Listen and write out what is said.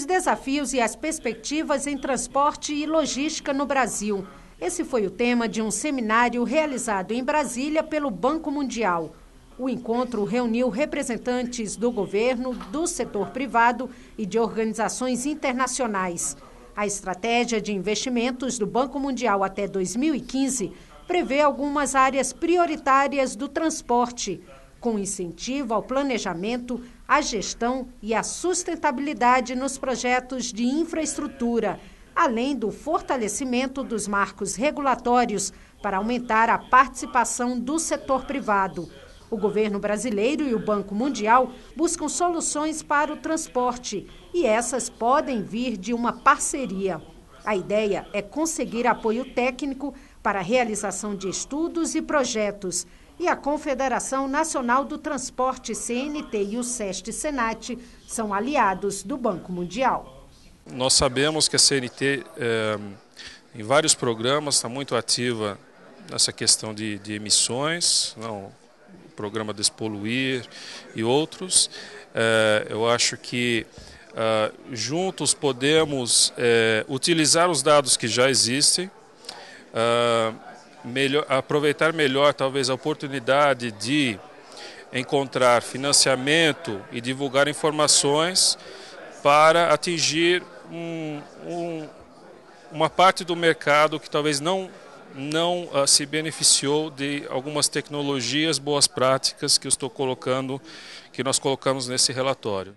os desafios e as perspectivas em transporte e logística no Brasil. Esse foi o tema de um seminário realizado em Brasília pelo Banco Mundial. O encontro reuniu representantes do governo, do setor privado e de organizações internacionais. A estratégia de investimentos do Banco Mundial até 2015 prevê algumas áreas prioritárias do transporte, com incentivo ao planejamento, à gestão e à sustentabilidade nos projetos de infraestrutura, além do fortalecimento dos marcos regulatórios para aumentar a participação do setor privado. O governo brasileiro e o Banco Mundial buscam soluções para o transporte e essas podem vir de uma parceria. A ideia é conseguir apoio técnico para a realização de estudos e projetos e a Confederação Nacional do Transporte CNT e o SEST Senat são aliados do Banco Mundial. Nós sabemos que a CNT, é, eh, em vários programas, está muito ativa nessa questão de, de emissões, não, o programa Despoluir e outros. É, eu acho que é, juntos podemos eh, utilizar os dados que já existem. Ah, melhor, aproveitar melhor talvez a oportunidade de encontrar financiamento e divulgar informações para atingir um, um, uma parte do mercado que talvez não não uh, se beneficiou de algumas tecnologias boas práticas que eu estou colocando que nós colocamos nesse relatório.